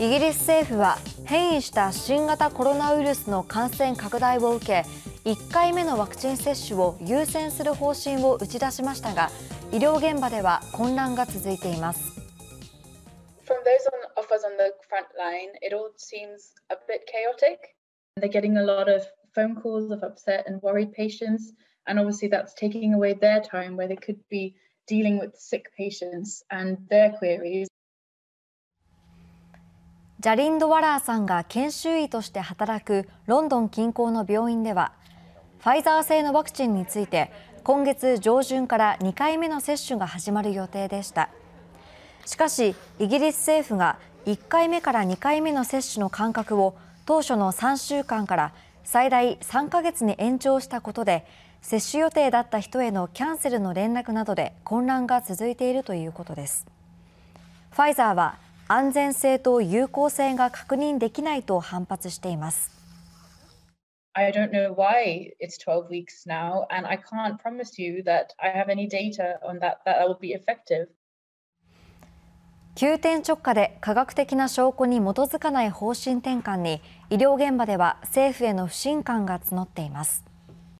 イギリス政府は変異した新型コロナウイルスの感染拡大を受け1回目のワクチン接種を優先する方針を打ち出しましたが医療現場では混乱が続いています。From those on, of us on the front line, it all seems a bit chaotic. They're getting a lot of phone calls of upset and worried patients, and obviously that's taking away their time where they could be dealing with sick patients and their queries. ジャリンド・ワラーさんが研修医として働くロンドン近郊の病院ではファイザー製のワクチンについて今月上旬から2回目の接種が始まる予定でしたしかしイギリス政府が1回目から2回目の接種の間隔を当初の3週間から最大3ヶ月に延長したことで接種予定だった人へのキャンセルの連絡などで混乱が続いているということですファイザーは安全性と有効性が確認できないと反発しています。急転直下で科学的な証拠に基づかない方針転換に医療現場では政府への不信感が募っています。